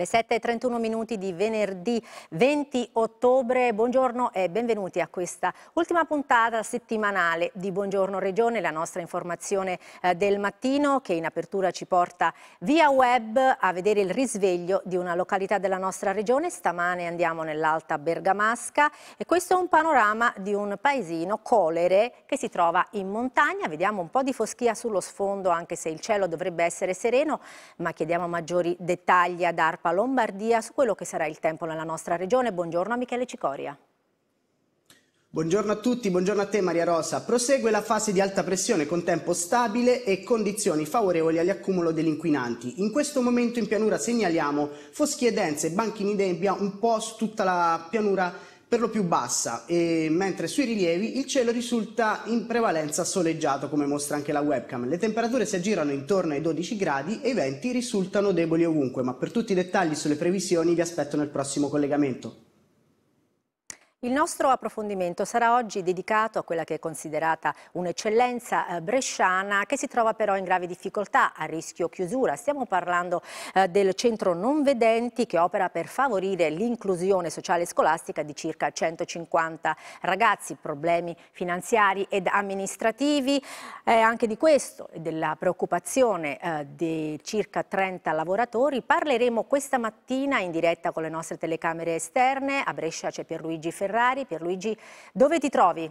Le 7.31 minuti di venerdì 20 ottobre. Buongiorno e benvenuti a questa ultima puntata settimanale di Buongiorno Regione, la nostra informazione eh, del mattino che in apertura ci porta via web a vedere il risveglio di una località della nostra regione. Stamane andiamo nell'Alta Bergamasca e questo è un panorama di un paesino colere che si trova in montagna. Vediamo un po' di foschia sullo sfondo anche se il cielo dovrebbe essere sereno, ma chiediamo maggiori dettagli ad ARPA tappa Lombardia su quello che sarà il tempo nella nostra regione. Buongiorno a Michele Cicoria. Buongiorno a tutti, buongiorno a te Maria Rosa. Prosegue la fase di alta pressione con tempo stabile e condizioni favorevoli all'accumulo degli inquinanti. In questo momento in pianura segnaliamo foschie dense, banchini d'ebbia un po' su tutta la pianura per lo più bassa, e mentre sui rilievi il cielo risulta in prevalenza soleggiato, come mostra anche la webcam. Le temperature si aggirano intorno ai 12 gradi e i venti risultano deboli ovunque, ma per tutti i dettagli sulle previsioni vi aspetto nel prossimo collegamento. Il nostro approfondimento sarà oggi dedicato a quella che è considerata un'eccellenza eh, bresciana che si trova però in grave difficoltà, a rischio chiusura. Stiamo parlando eh, del centro non vedenti che opera per favorire l'inclusione sociale e scolastica di circa 150 ragazzi, problemi finanziari ed amministrativi. Eh, anche di questo e della preoccupazione eh, di circa 30 lavoratori parleremo questa mattina in diretta con le nostre telecamere esterne. A Brescia c'è Pierluigi Ferrari Ferrari. Pierluigi, dove ti trovi?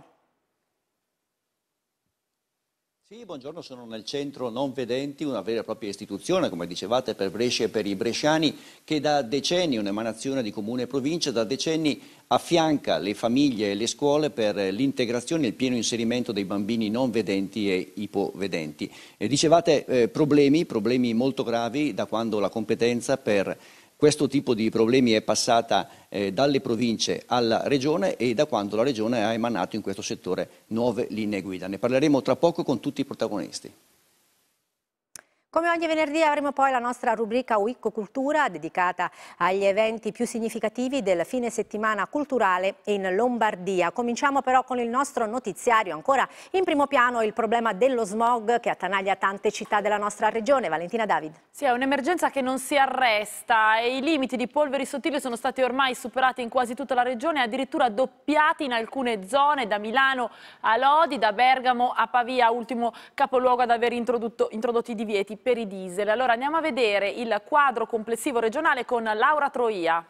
Sì, buongiorno, sono nel centro Non Vedenti, una vera e propria istituzione, come dicevate, per Brescia e per i bresciani, che da decenni, un'emanazione di comune e provincia, da decenni affianca le famiglie e le scuole per l'integrazione e il pieno inserimento dei bambini non vedenti e ipovedenti. E dicevate eh, problemi, problemi molto gravi da quando la competenza per questo tipo di problemi è passata eh, dalle province alla regione e da quando la regione ha emanato in questo settore nuove linee guida. Ne parleremo tra poco con tutti i protagonisti. Come ogni venerdì avremo poi la nostra rubrica Wicco Cultura dedicata agli eventi più significativi del fine settimana culturale in Lombardia. Cominciamo però con il nostro notiziario, ancora in primo piano il problema dello smog che attanaglia tante città della nostra regione. Valentina David. Sì, è un'emergenza che non si arresta e i limiti di polveri sottili sono stati ormai superati in quasi tutta la regione, addirittura doppiati in alcune zone, da Milano a Lodi, da Bergamo a Pavia, ultimo capoluogo ad aver introdotto, introdotti i divieti per i diesel. Allora andiamo a vedere il quadro complessivo regionale con Laura Troia.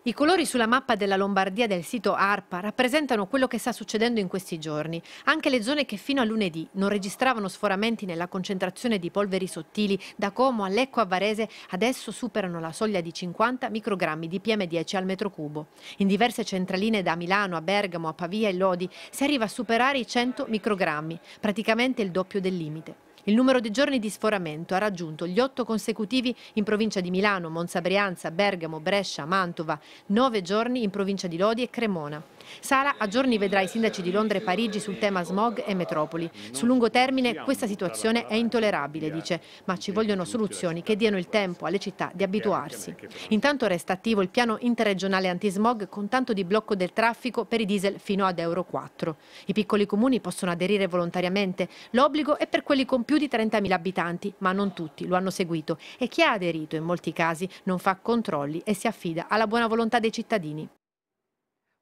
I colori sulla mappa della Lombardia del sito ARPA rappresentano quello che sta succedendo in questi giorni. Anche le zone che fino a lunedì non registravano sforamenti nella concentrazione di polveri sottili da Como a Lecco a Varese adesso superano la soglia di 50 microgrammi di PM10 al metro cubo. In diverse centraline da Milano a Bergamo a Pavia e Lodi si arriva a superare i 100 microgrammi, praticamente il doppio del limite il numero di giorni di sforamento ha raggiunto gli otto consecutivi in provincia di Milano, Monza Brianza, Bergamo, Brescia, Mantova, nove giorni in provincia di Lodi e Cremona. Sara a giorni vedrà i sindaci di Londra e Parigi sul tema smog e metropoli. Sul lungo termine questa situazione è intollerabile, dice, ma ci vogliono soluzioni che diano il tempo alle città di abituarsi. Intanto resta attivo il piano interregionale antismog con tanto di blocco del traffico per i diesel fino ad Euro 4. I piccoli comuni possono aderire volontariamente, l'obbligo è per quelli con più di 30.000 abitanti, ma non tutti lo hanno seguito e chi ha aderito in molti casi non fa controlli e si affida alla buona volontà dei cittadini.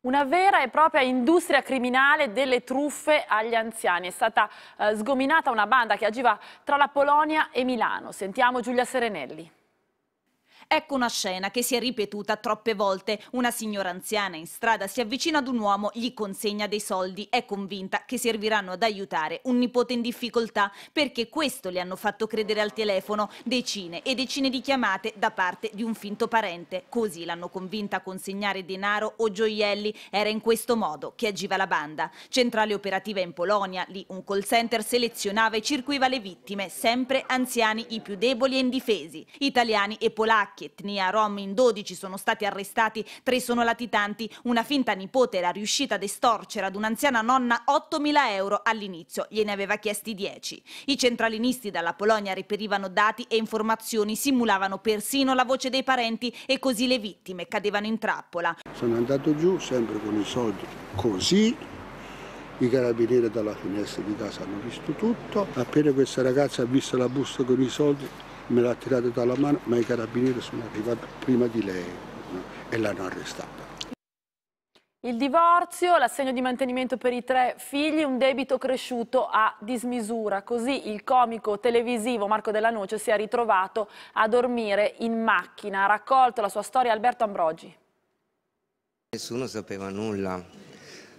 Una vera e propria industria criminale delle truffe agli anziani. È stata eh, sgominata una banda che agiva tra la Polonia e Milano. Sentiamo Giulia Serenelli. Ecco una scena che si è ripetuta troppe volte. Una signora anziana in strada si avvicina ad un uomo, gli consegna dei soldi, è convinta che serviranno ad aiutare un nipote in difficoltà, perché questo le hanno fatto credere al telefono, decine e decine di chiamate da parte di un finto parente. Così l'hanno convinta a consegnare denaro o gioielli. Era in questo modo che agiva la banda. Centrale operativa in Polonia, lì un call center selezionava e circuiva le vittime, sempre anziani i più deboli e indifesi, italiani e polacchi polacchi, etnia rom, in 12 sono stati arrestati, 3 sono latitanti, una finta nipote era riuscita ad estorcere ad un'anziana nonna 8.000 euro all'inizio, gliene aveva chiesti 10. I centralinisti dalla Polonia reperivano dati e informazioni, simulavano persino la voce dei parenti e così le vittime cadevano in trappola. Sono andato giù sempre con i soldi, così i carabinieri dalla finestra di casa hanno visto tutto, appena questa ragazza ha visto la busta con i soldi me l'ha tirata dalla mano, ma i carabinieri sono arrivati prima di lei no? e l'hanno arrestata. Il divorzio, l'assegno di mantenimento per i tre figli, un debito cresciuto a dismisura. Così il comico televisivo Marco Della Noce si è ritrovato a dormire in macchina. Ha raccolto la sua storia Alberto Ambrogi. Nessuno sapeva nulla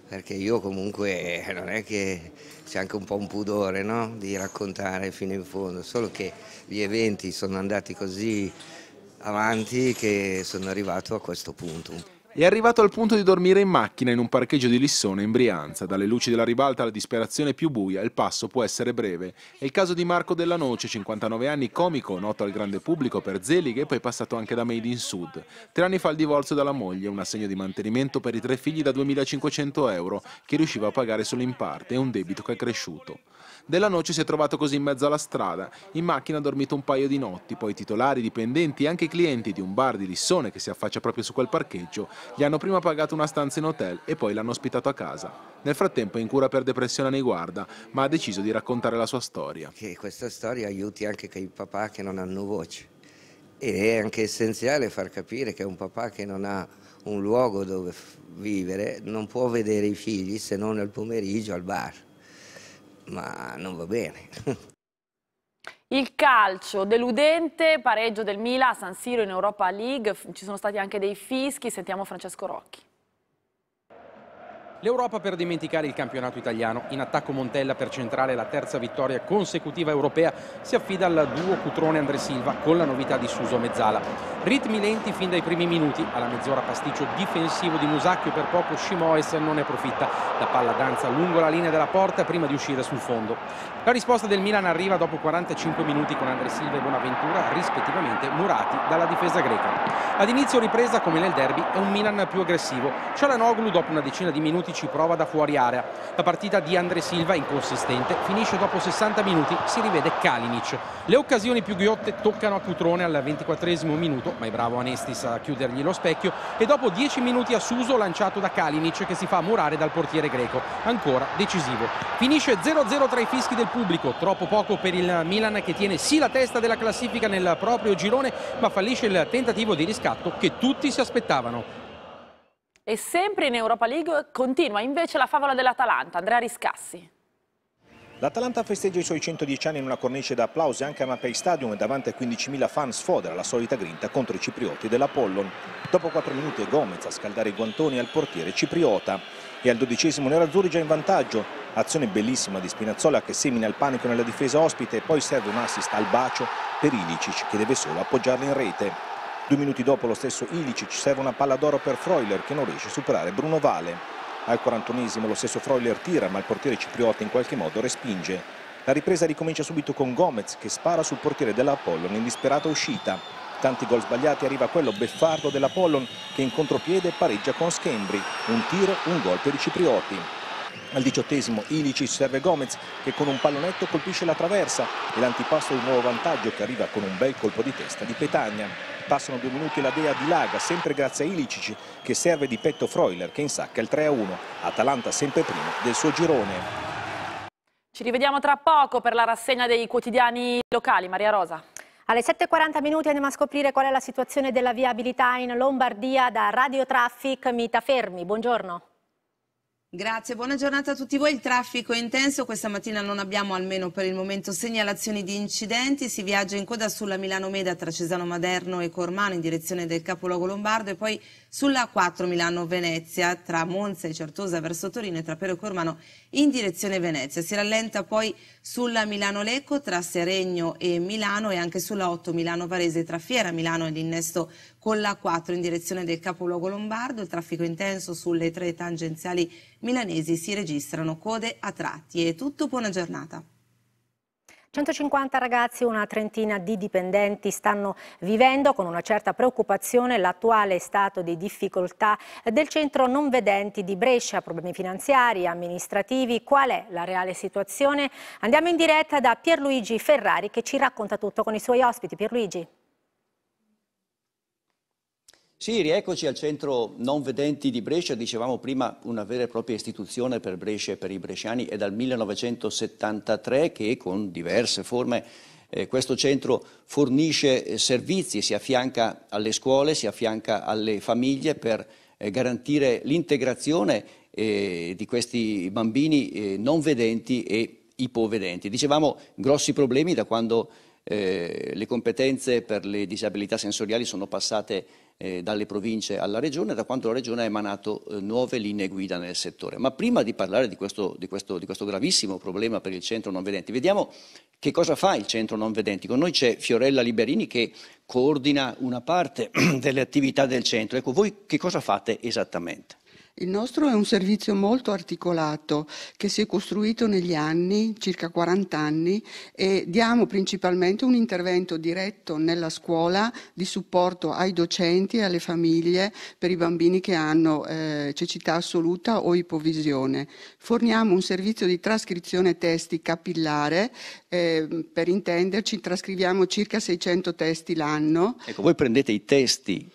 perché io comunque eh, non è che c'è anche un po' un pudore no? di raccontare fino in fondo, solo che gli eventi sono andati così avanti che sono arrivato a questo punto è arrivato al punto di dormire in macchina in un parcheggio di Lissone in Brianza. Dalle luci della ribalta alla disperazione più buia, il passo può essere breve. È il caso di Marco Della Noce, 59 anni, comico, noto al grande pubblico per Zelig e poi passato anche da Made in Sud. Tre anni fa il divorzio dalla moglie, un assegno di mantenimento per i tre figli da 2.500 euro che riusciva a pagare solo in parte e un debito che è cresciuto. Della Noce si è trovato così in mezzo alla strada. In macchina ha dormito un paio di notti, poi titolari, dipendenti e anche clienti di un bar di Lissone che si affaccia proprio su quel parcheggio gli hanno prima pagato una stanza in hotel e poi l'hanno ospitato a casa. Nel frattempo è in cura per depressione nei guarda, ma ha deciso di raccontare la sua storia. Che questa storia aiuti anche quei papà che non hanno voce. E è anche essenziale far capire che un papà che non ha un luogo dove vivere non può vedere i figli se non al pomeriggio al bar ma non va bene. Il calcio deludente, pareggio del Mila a San Siro in Europa League, ci sono stati anche dei fischi, sentiamo Francesco Rocchi. L'Europa per dimenticare il campionato italiano. In attacco Montella per centrale la terza vittoria consecutiva europea si affida al duo Cutrone Andre Silva con la novità di Suso Mezzala. Ritmi lenti fin dai primi minuti, alla mezz'ora pasticcio difensivo di Musacchio per poco Scimoes non ne approfitta. La palla danza lungo la linea della porta prima di uscire sul fondo. La risposta del Milan arriva dopo 45 minuti con Andre Silva e Bonaventura, rispettivamente murati dalla difesa greca. Ad inizio ripresa, come nel derby, è un Milan più aggressivo. Cialanoglu dopo una decina di minuti ci prova da fuori area. La partita di Andre Silva, inconsistente, finisce dopo 60 minuti, si rivede Kalinic. Le occasioni più ghiotte toccano a Cutrone al 24 minuto, ma è bravo Anestis a chiudergli lo specchio, e dopo 10 minuti a Suso lanciato da Kalinic che si fa murare dal portiere greco, ancora decisivo. Finisce 0-0 tra i fischi del pubblico pubblico, troppo poco per il Milan che tiene sì la testa della classifica nel proprio girone ma fallisce il tentativo di riscatto che tutti si aspettavano. E sempre in Europa League continua invece la favola dell'Atalanta, Andrea Riscassi. L'Atalanta festeggia i suoi 110 anni in una cornice d'applausi anche a Mapei Stadium e davanti a 15.000 fans sfodera la solita grinta contro i ciprioti dell'Apollon. Dopo 4 minuti Gomez a scaldare i guantoni al portiere cipriota e al dodicesimo Nerazzurri già in vantaggio. Azione bellissima di Spinazzola che semina il panico nella difesa ospite e poi serve un assist al bacio per Ilicic che deve solo appoggiarla in rete. Due minuti dopo lo stesso Ilicic serve una palla d'oro per Freuler che non riesce a superare Bruno Vale. Al 41 esimo lo stesso Freuler tira ma il portiere cipriota in qualche modo respinge. La ripresa ricomincia subito con Gomez che spara sul portiere dell'Apollon in disperata uscita. Tanti gol sbagliati arriva quello beffardo dell'Apollon che in contropiede pareggia con Schembri. Un tiro, un gol per i ciprioti. Al diciottesimo Ilici serve Gomez che con un pallonetto colpisce la traversa e l'antipasto di nuovo vantaggio che arriva con un bel colpo di testa di Petagna. Passano due minuti e la Dea dilaga sempre grazie a Ilicic che serve di petto Freuler che insacca il 3-1. Atalanta sempre prima del suo girone. Ci rivediamo tra poco per la rassegna dei quotidiani locali. Maria Rosa. Alle 7.40 minuti andiamo a scoprire qual è la situazione della viabilità in Lombardia da Radio Traffic Mita Fermi. Buongiorno. Grazie, buona giornata a tutti voi. Il traffico è intenso, questa mattina non abbiamo almeno per il momento segnalazioni di incidenti, si viaggia in coda sulla Milano-Meda tra Cesano Maderno e Cormano in direzione del capoluogo lombardo e poi sulla 4 Milano-Venezia tra Monza e Certosa verso Torino e tra Pero Cormano in direzione Venezia. Si rallenta poi sulla Milano-Lecco tra Seregno e Milano e anche sulla 8 Milano-Varese tra Fiera Milano e l'innesto con la 4 in direzione del capoluogo lombardo. Il traffico intenso sulle tre tangenziali milanesi si registrano code a tratti. È tutto, buona giornata. 150 ragazzi e una trentina di dipendenti stanno vivendo con una certa preoccupazione l'attuale stato di difficoltà del centro non vedenti di Brescia, problemi finanziari, amministrativi, qual è la reale situazione? Andiamo in diretta da Pierluigi Ferrari che ci racconta tutto con i suoi ospiti. Pierluigi. Sì, rieccoci al centro non vedenti di Brescia, dicevamo prima una vera e propria istituzione per Brescia e per i bresciani, è dal 1973 che con diverse forme eh, questo centro fornisce eh, servizi, si affianca alle scuole, si affianca alle famiglie per eh, garantire l'integrazione eh, di questi bambini eh, non vedenti e ipovedenti. Dicevamo grossi problemi da quando eh, le competenze per le disabilità sensoriali sono passate eh, dalle province alla regione, da quando la regione ha emanato eh, nuove linee guida nel settore. Ma prima di parlare di questo, di, questo, di questo, gravissimo problema per il centro non vedenti, vediamo che cosa fa il centro non vedenti. Con noi c'è Fiorella Liberini che coordina una parte delle attività del centro. Ecco, voi che cosa fate esattamente? Il nostro è un servizio molto articolato che si è costruito negli anni, circa 40 anni, e diamo principalmente un intervento diretto nella scuola di supporto ai docenti e alle famiglie per i bambini che hanno eh, cecità assoluta o ipovisione. Forniamo un servizio di trascrizione testi capillare, eh, per intenderci trascriviamo circa 600 testi l'anno. Ecco, voi prendete i testi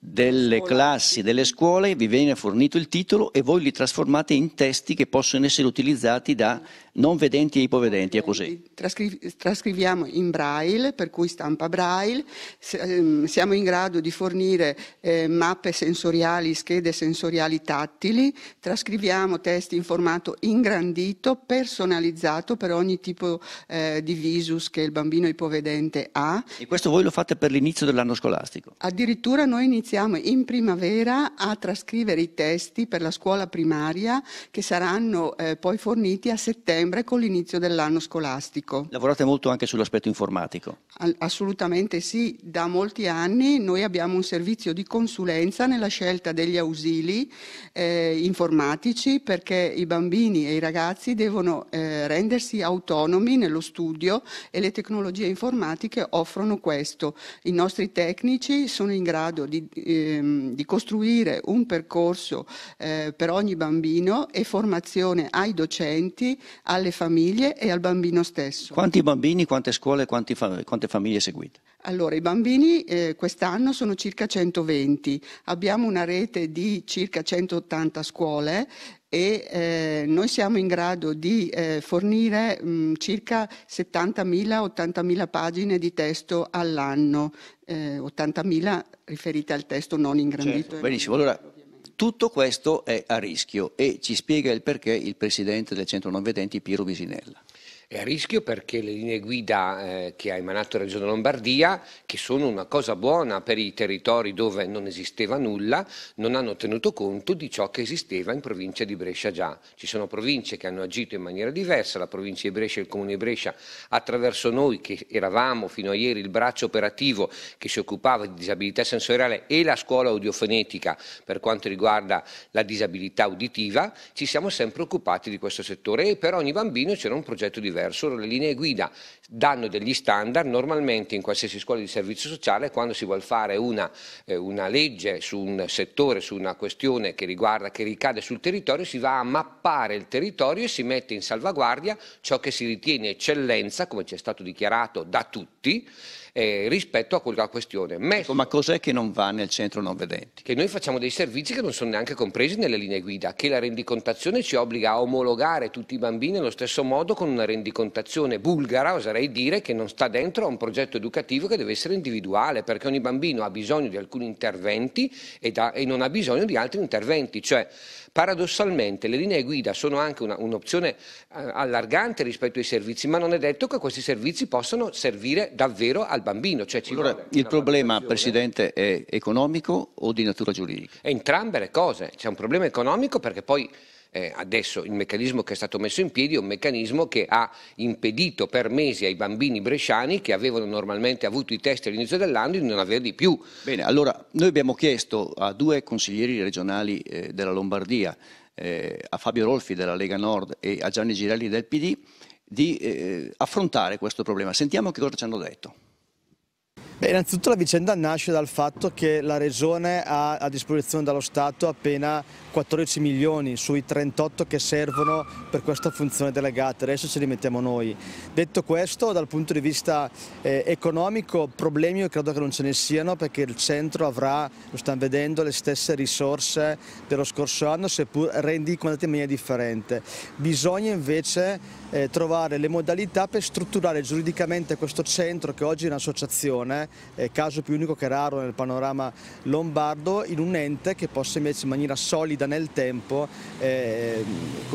delle classi, delle scuole, vi viene fornito il titolo e voi li trasformate in testi che possono essere utilizzati da non vedenti e ipovedenti, è così. Trascri- trascriviamo in braille, per cui stampa braille, ehm, siamo in grado di fornire eh, mappe sensoriali, schede sensoriali tattili, trascriviamo testi in formato ingrandito, personalizzato per ogni tipo eh, di visus che il bambino ipovedente ha. E questo voi lo fate per l'inizio dell'anno scolastico? Addirittura noi iniziamo iniziamo in primavera a trascrivere i testi per la scuola primaria che saranno eh, poi forniti a settembre con l'inizio dell'anno scolastico. Lavorate molto anche sull'aspetto informatico? assolutamente sì, da molti anni noi abbiamo un servizio di consulenza nella scelta degli ausili eh, informatici perché i bambini e i ragazzi devono eh, rendersi autonomi nello studio e le tecnologie informatiche offrono questo. I nostri tecnici sono in grado di ehm, di costruire un percorso eh, per ogni bambino e formazione ai docenti, alle famiglie e al bambino stesso. Quanti bambini, quante scuole, quanti fam quante famiglie seguite? Allora, i bambini eh, quest'anno sono circa 120, abbiamo una rete di circa 180 scuole e eh, noi siamo in grado di eh, fornire mh, mm, circa 70.000-80.000 pagine di testo all'anno, eh, 80.000 riferite al testo non ingrandito. Certo. Benissimo, allora tutto questo è a rischio e ci spiega il perché il presidente del Centro Non Vedenti Piero Bisinella. È a rischio perché le linee guida eh, che ha emanato la Regione Lombardia, che sono una cosa buona per i territori dove non esisteva nulla, non hanno tenuto conto di ciò che esisteva in provincia di Brescia già. Ci sono province che hanno agito in maniera diversa, la provincia di Brescia e il Comune di Brescia attraverso noi che eravamo fino a ieri il braccio operativo che si occupava di disabilità sensoriale e la scuola audiofonetica per quanto riguarda la disabilità uditiva, ci siamo sempre occupati di questo settore e per ogni bambino c'era un progetto diverso diverso, le linee guida danno degli standard, normalmente in qualsiasi scuola di servizio sociale quando si vuole fare una, eh, una legge su un settore, su una questione che, riguarda, che ricade sul territorio, si va a mappare il territorio e si mette in salvaguardia ciò che si ritiene eccellenza, come ci è stato dichiarato da tutti, eh, rispetto a quella questione. Ecco, ma cos'è che non va nel centro non vedenti? Che noi facciamo dei servizi che non sono neanche compresi nelle linee guida, che la rendicontazione ci obbliga a omologare tutti i bambini allo stesso modo con una rendicontazione bulgara, oserei dire, che non sta dentro a un progetto educativo che deve essere individuale, perché ogni bambino ha bisogno di alcuni interventi e, da, e non ha bisogno di altri interventi. Cioè, Paradossalmente le linee guida sono anche un'opzione un eh, allargante rispetto ai servizi, ma non è detto che questi servizi possano servire davvero al bambino. Cioè, allora, il problema, Presidente, è economico o di natura giuridica? Entrambe le cose. C'è un problema economico perché poi eh, adesso il meccanismo che è stato messo in piedi è un meccanismo che ha impedito per mesi ai bambini bresciani che avevano normalmente avuto i test all'inizio dell'anno di non averli più. Bene, allora noi abbiamo chiesto a due consiglieri regionali eh, della Lombardia, eh, a Fabio Rolfi della Lega Nord e a Gianni Girelli del PD, di eh, affrontare questo problema. Sentiamo che cosa ci hanno detto. Beh, innanzitutto la vicenda nasce dal fatto che la Regione ha a disposizione dallo Stato appena 14 milioni sui 38 che servono per questa funzione delegata, adesso ce li mettiamo noi. Detto questo, dal punto di vista eh, economico, problemi io credo che non ce ne siano perché il centro avrà, lo stanno vedendo, le stesse risorse dello scorso anno, seppur rendicondate in maniera differente. Bisogna invece eh, trovare le modalità per strutturare giuridicamente questo centro che oggi è un'associazione me è caso più unico che raro nel panorama lombardo in un ente che possa invece in maniera solida nel tempo eh,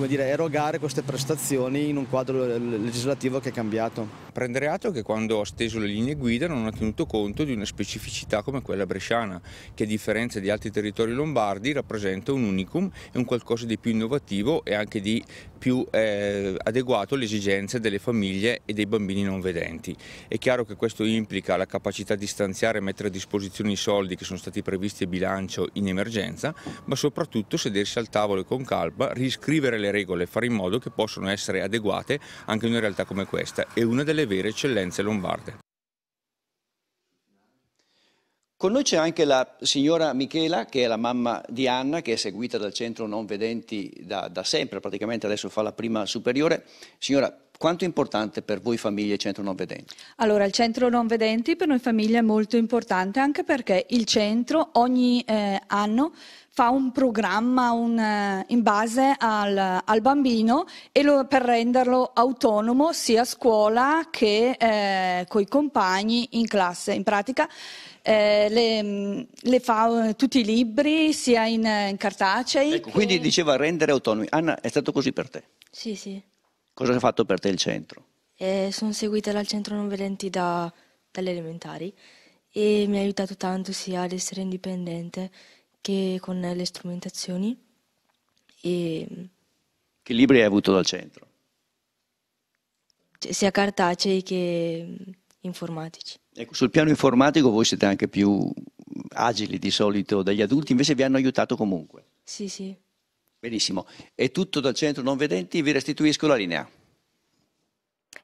dire, erogare queste prestazioni in un quadro legislativo che è cambiato. Prendere atto che quando ha steso le linee guida non ha tenuto conto di una specificità come quella bresciana che a differenza di altri territori lombardi rappresenta un unicum e un qualcosa di più innovativo e anche di più eh, adeguato alle esigenze delle famiglie e dei bambini non vedenti. È chiaro che questo implica la capacità capacità di stanziare e mettere a disposizione i soldi che sono stati previsti e bilancio in emergenza, ma soprattutto sedersi al tavolo e con calma, riscrivere le regole e fare in modo che possano essere adeguate anche in una realtà come questa, è una delle vere eccellenze lombarde. Con noi c'è anche la signora Michela, che è la mamma di Anna, che è seguita dal centro non vedenti da, da sempre, praticamente adesso fa la prima superiore. Signora, quanto è importante per voi famiglie il centro non vedenti? Allora, il centro non vedenti per noi famiglie è molto importante anche perché il centro ogni eh, anno fa un programma un, eh, in base al, al bambino lo, per renderlo autonomo sia a scuola che eh, i compagni in classe. In pratica eh, le, le, fa eh, tutti i libri sia in, eh, in cartacei. Ecco, che... Quindi diceva rendere autonomi. Anna, è stato così per te? Sì, sì. Cosa ha fatto per te il centro? Eh, sono seguita dal centro non vedenti da, dalle elementari e mi ha aiutato tanto sia ad essere indipendente che con le strumentazioni. E... Che libri hai avuto dal centro? Cioè, sia cartacei che mm, informatici. Ecco, sul piano informatico voi siete anche più agili di solito degli adulti, invece vi hanno aiutato comunque. Sì, sì. Benissimo, è tutto dal centro non vedenti, vi restituisco la linea.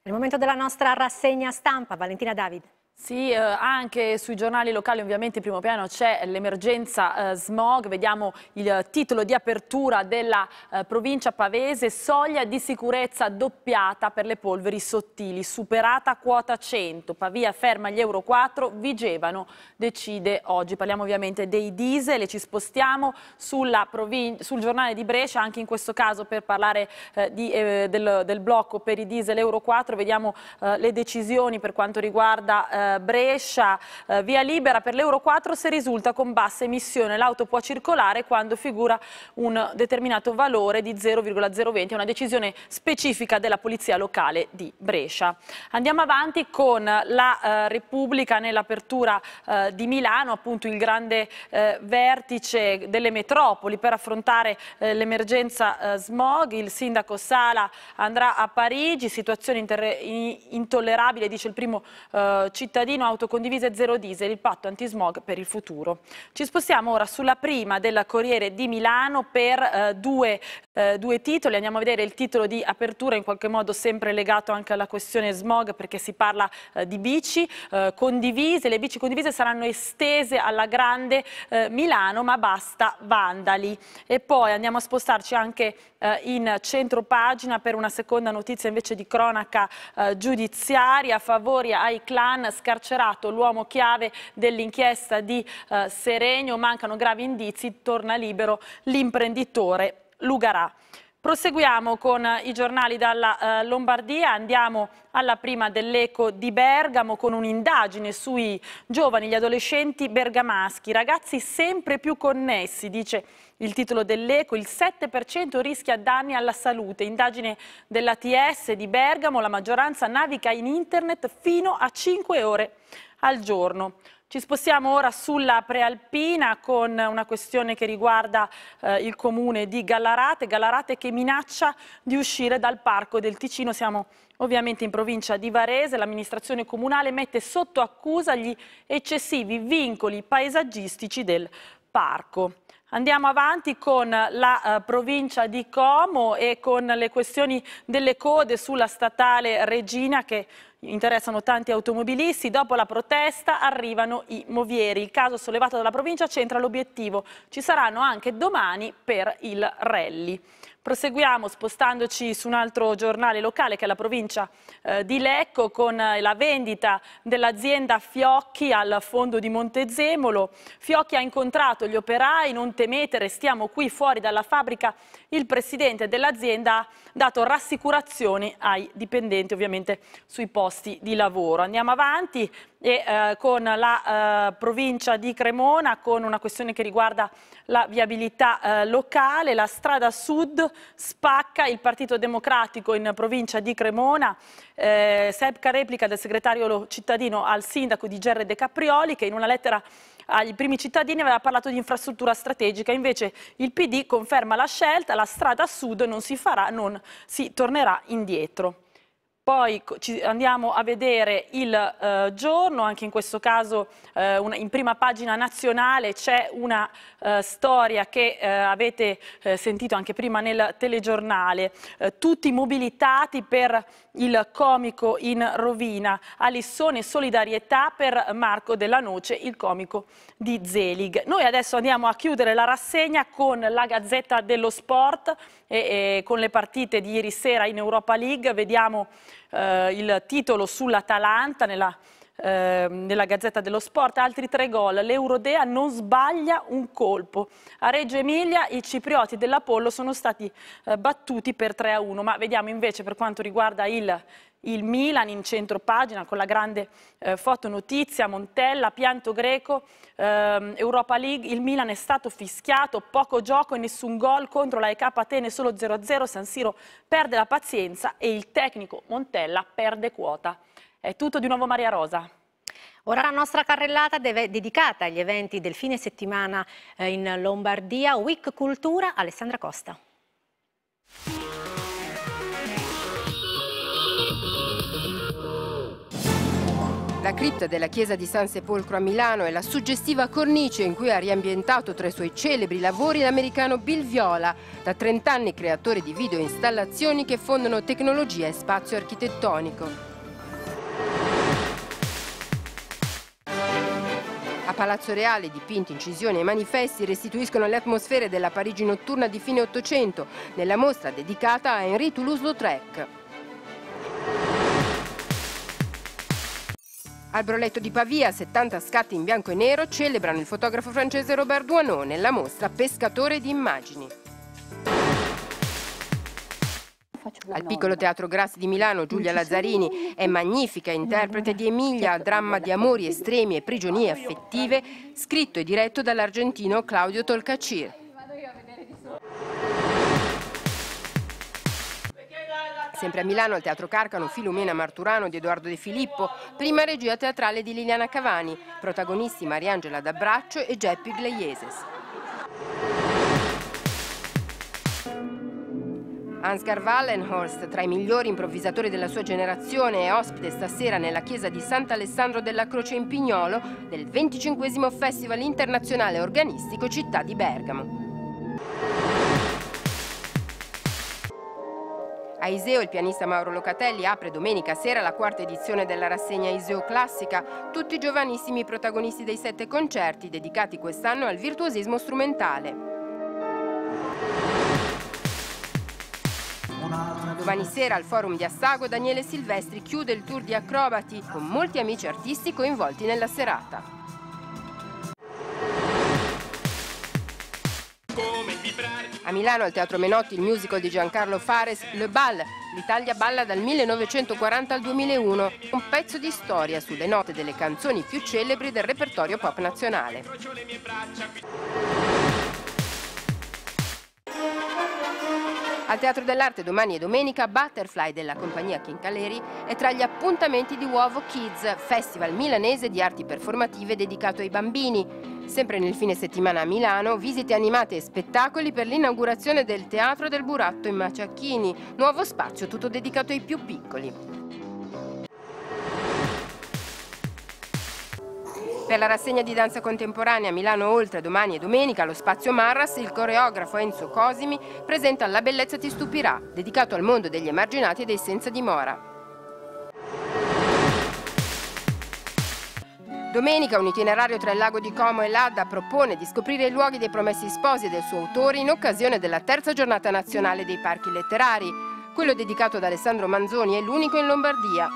È il momento della nostra rassegna stampa, Valentina David. Sì, eh, anche sui giornali locali ovviamente in primo piano c'è l'emergenza eh, smog, vediamo il titolo di apertura della eh, provincia pavese, soglia di sicurezza doppiata per le polveri sottili, superata quota 100, Pavia ferma gli Euro 4, Vigevano decide oggi. Parliamo ovviamente dei diesel e ci spostiamo sul giornale di Brescia, anche in questo caso per parlare eh, di, eh, del, del, blocco per i diesel Euro 4, vediamo eh, le decisioni per quanto riguarda eh, Brescia, eh, via libera per l'Euro 4 se risulta con bassa emissione. L'auto può circolare quando figura un determinato valore di 0,020, una decisione specifica della Polizia Locale di Brescia. Andiamo avanti con la eh, Repubblica nell'apertura di Milano, appunto il grande vertice delle metropoli per affrontare l'emergenza smog. Il sindaco Sala andrà a Parigi, situazione intollerabile, dice il primo cittadino cittadino, autocondivise zero diesel, il patto antismog per il futuro. Ci spostiamo ora sulla prima della Corriere di Milano per eh, due eh, due titoli, andiamo a vedere il titolo di apertura in qualche modo sempre legato anche alla questione smog perché si parla eh, di bici eh, condivise, le bici condivise saranno estese alla grande eh, Milano ma basta vandali e poi andiamo a spostarci anche eh, in centro pagina per una seconda notizia invece di cronaca eh, giudiziaria, favori ai clan, scarcerato l'uomo chiave dell'inchiesta di Serenio, mancano gravi indizi, torna libero l'imprenditore Lugarà. Proseguiamo con eh, i giornali dalla eh, Lombardia, andiamo alla prima dell'Eco di Bergamo con un'indagine sui giovani, gli adolescenti bergamaschi, ragazzi sempre più connessi, dice il titolo dell'Eco, il 7% rischia danni alla salute, indagine dell'ATS di Bergamo, la maggioranza naviga in internet fino a 5 ore al giorno. Ci spostiamo ora sulla prealpina con una questione che riguarda eh, il comune di Gallarate, Gallarate che minaccia di uscire dal parco del Ticino. Siamo ovviamente in provincia di Varese, l'amministrazione comunale mette sotto accusa gli eccessivi vincoli paesaggistici del parco. Andiamo avanti con la eh, provincia di Como e con le questioni delle code sulla statale Regina che interessano tanti automobilisti. Dopo la protesta arrivano i movieri. Il caso sollevato dalla provincia c'entra l'obiettivo. Ci saranno anche domani per il rally. Proseguiamo spostandoci su un altro giornale locale che è la provincia eh, di Lecco con eh, la vendita dell'azienda Fiocchi al fondo di Montezemolo. Fiocchi ha incontrato gli operai, non temete, restiamo qui fuori dalla fabbrica. Il presidente dell'azienda ha dato rassicurazioni ai dipendenti ovviamente sui posti di lavoro. Andiamo avanti, e eh, con la eh, provincia di Cremona con una questione che riguarda la viabilità eh, locale, la strada sud spacca il Partito Democratico in provincia di Cremona, eh, Sebca replica del segretario cittadino al sindaco di Gerre De Caprioli che in una lettera ai primi cittadini aveva parlato di infrastruttura strategica, invece il PD conferma la scelta, la strada sud non si farà, non si tornerà indietro. Poi andiamo a vedere il eh, giorno, anche in questo caso eh, una, in prima pagina nazionale c'è una eh, storia che eh, avete eh, sentito anche prima nel telegiornale. Eh, tutti mobilitati per il comico in rovina, Alissone solidarietà per Marco Della Noce, il comico di Zelig. Noi adesso andiamo a chiudere la rassegna con la Gazzetta dello Sport e, e con le partite di ieri sera in Europa League. Vediamo eh, il titolo sull'Atalanta nella Ehm, nella Gazzetta dello Sport, altri tre gol, l'Eurodea non sbaglia un colpo. A Reggio Emilia i ciprioti dell'Apollo sono stati eh, battuti per 3 a 1, ma vediamo invece per quanto riguarda il il Milan in centro pagina con la grande eh, notizia, Montella, pianto greco, ehm, Europa League, il Milan è stato fischiato, poco gioco e nessun gol contro la EK Atene solo 0-0, San Siro perde la pazienza e il tecnico Montella perde quota. È tutto di nuovo Maria Rosa. Ora la nostra carrellata deve, dedicata agli eventi del fine settimana eh, in Lombardia, Week Cultura, Alessandra Costa. La cripta della chiesa di San Sepolcro a Milano è la suggestiva cornice in cui ha riambientato tra i suoi celebri lavori l'americano Bill Viola, da 30 anni creatore di video installazioni che fondano tecnologia e spazio architettonico. Palazzo Reale dipinti, incisioni e manifesti restituiscono le atmosfere della Parigi notturna di fine Ottocento nella mostra dedicata a Henri Toulouse-Lautrec. Al Broletto di Pavia, 70 scatti in bianco e nero celebrano il fotografo francese Robert Duanon nella mostra Pescatore di immagini. Al piccolo teatro Grassi di Milano Giulia Lazzarini è magnifica interprete di Emilia, dramma di amori estremi e prigionie affettive, scritto e diretto dall'argentino Claudio Tolcacir. Sempre a Milano, al Teatro Carcano, Filomena Marturano di Edoardo De Filippo, prima regia teatrale di Liliana Cavani, protagonisti Mariangela D'Abraccio e Geppi Gleieses. Ansgar Wallenhorst, tra i migliori improvvisatori della sua generazione, è ospite stasera nella chiesa di Sant'Alessandro della Croce in Pignolo del 25 Festival Internazionale Organistico Città di Bergamo. A Iseo il pianista Mauro Locatelli apre domenica sera la quarta edizione della rassegna Iseo Classica, tutti giovanissimi protagonisti dei sette concerti dedicati quest'anno al virtuosismo strumentale. Domani sera al forum di Assago Daniele Silvestri chiude il tour di acrobati con molti amici artisti coinvolti nella serata. A Milano al Teatro Menotti il musical di Giancarlo Fares, Le Bal. L'Italia balla dal 1940 al 2001, un pezzo di storia sulle note delle canzoni più celebri del repertorio pop nazionale. Al Teatro dell'Arte domani e domenica Butterfly della compagnia King Caleri è tra gli appuntamenti di Uovo Kids, festival milanese di arti performative dedicato ai bambini. Sempre nel fine settimana a Milano, visite animate e spettacoli per l'inaugurazione del Teatro del Buratto in Maciacchini, nuovo spazio tutto dedicato ai più piccoli. Della rassegna di danza contemporanea Milano Oltre domani e domenica allo Spazio Marras, il coreografo Enzo Cosimi presenta La bellezza ti stupirà, dedicato al mondo degli emarginati e dei senza dimora. Domenica un itinerario tra il lago di Como e l'Adda propone di scoprire i luoghi dei promessi sposi del suo autore in occasione della terza giornata nazionale dei parchi letterari. Quello dedicato ad Alessandro Manzoni è l'unico in Lombardia.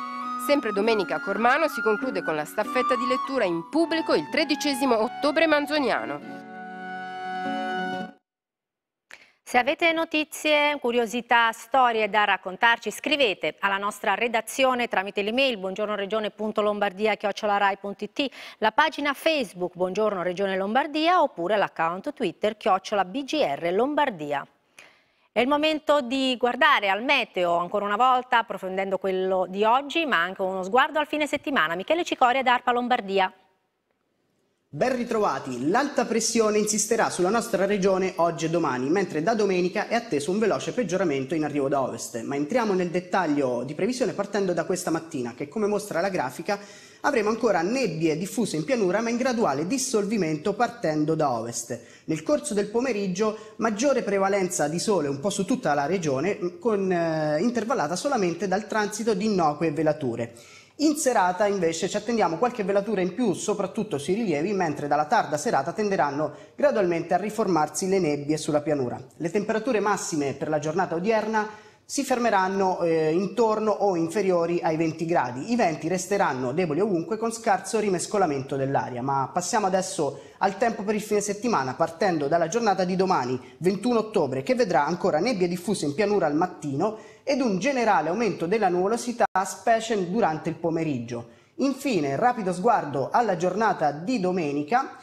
Sempre domenica Cormano si conclude con la staffetta di lettura in pubblico il tredicesimo ottobre manzoniano. Se avete notizie, curiosità, storie da raccontarci, scrivete alla nostra redazione tramite l'email buongiornoregione.lombardia.rai.it, la pagina Facebook Buongiorno Regione Lombardia oppure l'account Twitter chiocciola BGR Lombardia. È il momento di guardare al meteo ancora una volta, approfondendo quello di oggi, ma anche uno sguardo al fine settimana. Michele Cicoria da Arpa Lombardia. Ben ritrovati, l'alta pressione insisterà sulla nostra regione oggi e domani, mentre da domenica è atteso un veloce peggioramento in arrivo da ovest. Ma entriamo nel dettaglio di previsione partendo da questa mattina, che come mostra la grafica avremo ancora nebbie diffuse in pianura ma in graduale dissolvimento partendo da ovest. Nel corso del pomeriggio maggiore prevalenza di sole un po' su tutta la regione, con, eh, intervallata solamente dal transito di innocue velature. In serata invece ci attendiamo qualche velatura in più, soprattutto sui rilievi, mentre dalla tarda serata tenderanno gradualmente a riformarsi le nebbie sulla pianura. Le temperature massime per la giornata odierna si fermeranno eh, intorno o inferiori ai 20 gradi. I venti resteranno deboli ovunque con scarso rimescolamento dell'aria. Ma passiamo adesso al tempo per il fine settimana, partendo dalla giornata di domani, 21 ottobre, che vedrà ancora nebbia diffusa in pianura al mattino ed un generale aumento della nuvolosità, specie durante il pomeriggio. Infine, rapido sguardo alla giornata di domenica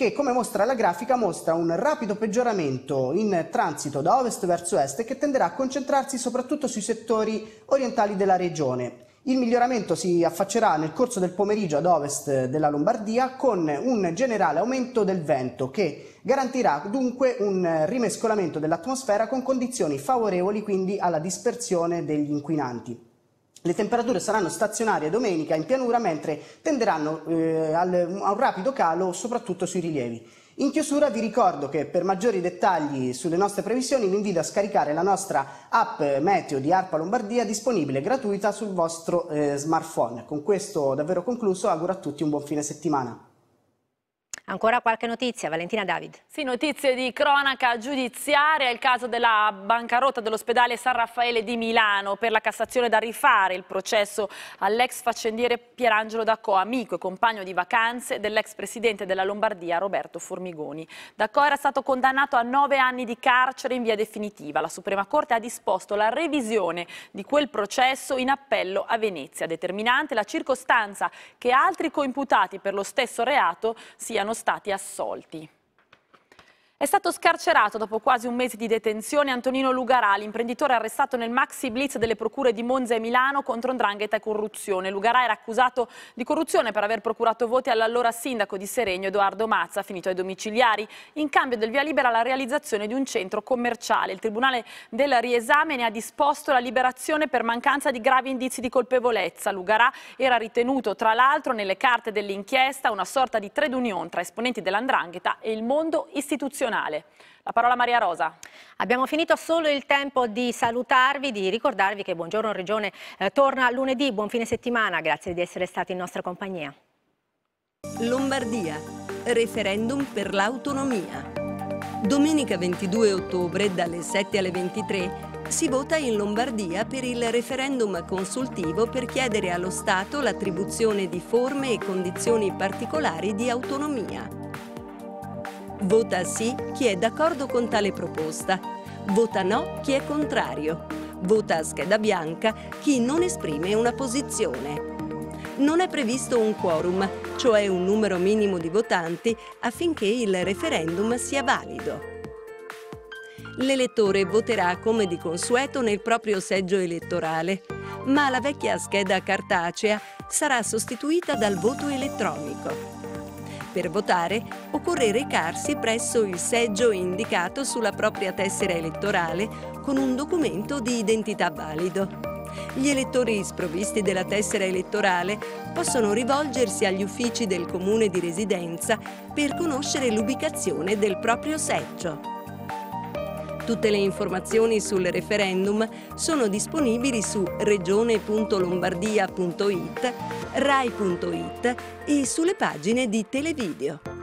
che come mostra la grafica mostra un rapido peggioramento in transito da ovest verso est che tenderà a concentrarsi soprattutto sui settori orientali della regione. Il miglioramento si affaccerà nel corso del pomeriggio ad ovest della Lombardia con un generale aumento del vento che garantirà dunque un rimescolamento dell'atmosfera con condizioni favorevoli quindi alla dispersione degli inquinanti. Le temperature saranno stazionarie domenica in pianura mentre tenderanno eh, al, a un rapido calo soprattutto sui rilievi. In chiusura vi ricordo che per maggiori dettagli sulle nostre previsioni vi invito a scaricare la nostra app meteo di Arpa Lombardia disponibile gratuita sul vostro eh, smartphone. Con questo davvero concluso, auguro a tutti un buon fine settimana. Ancora qualche notizia, Valentina David. Sì, notizie di cronaca giudiziaria, il caso della bancarotta dell'ospedale San Raffaele di Milano per la Cassazione da rifare, il processo all'ex faccendiere Pierangelo D'Acco, amico e compagno di vacanze dell'ex presidente della Lombardia Roberto Formigoni. D'Acco era stato condannato a nove anni di carcere in via definitiva. La Suprema Corte ha disposto la revisione di quel processo in appello a Venezia, determinante la circostanza che altri coimputati per lo stesso reato siano stati stati assolti. È stato scarcerato dopo quasi un mese di detenzione Antonino Lugarà, l'imprenditore arrestato nel maxi blitz delle procure di Monza e Milano contro ndrangheta e corruzione. Lugarà era accusato di corruzione per aver procurato voti all'allora sindaco di Seregno Edoardo Mazza, finito ai domiciliari, in cambio del via libera alla realizzazione di un centro commerciale. Il Tribunale del Riesame ne ha disposto la liberazione per mancanza di gravi indizi di colpevolezza. Lugarà era ritenuto, tra l'altro, nelle carte dell'inchiesta una sorta di trade union tra esponenti dell'andrangheta e il mondo istituzionale nazionale. La parola a Maria Rosa. Abbiamo finito solo il tempo di salutarvi, di ricordarvi che Buongiorno Regione eh, torna lunedì, buon fine settimana, grazie di essere stati in nostra compagnia. Lombardia, referendum per l'autonomia. Domenica 22 ottobre dalle 7 alle 23 si vota in Lombardia per il referendum consultivo per chiedere allo Stato l'attribuzione di forme e condizioni particolari di autonomia. Vota sì chi è d'accordo con tale proposta. Vota no chi è contrario. Vota a scheda bianca chi non esprime una posizione. Non è previsto un quorum, cioè un numero minimo di votanti, affinché il referendum sia valido. L'elettore voterà come di consueto nel proprio seggio elettorale, ma la vecchia scheda cartacea sarà sostituita dal voto elettronico. Per votare occorre recarsi presso il seggio indicato sulla propria tessera elettorale con un documento di identità valido. Gli elettori sprovvisti della tessera elettorale possono rivolgersi agli uffici del comune di residenza per conoscere l'ubicazione del proprio seggio. Tutte le informazioni sul referendum sono disponibili su regione.lombardia.it, rai.it e sulle pagine di Televideo.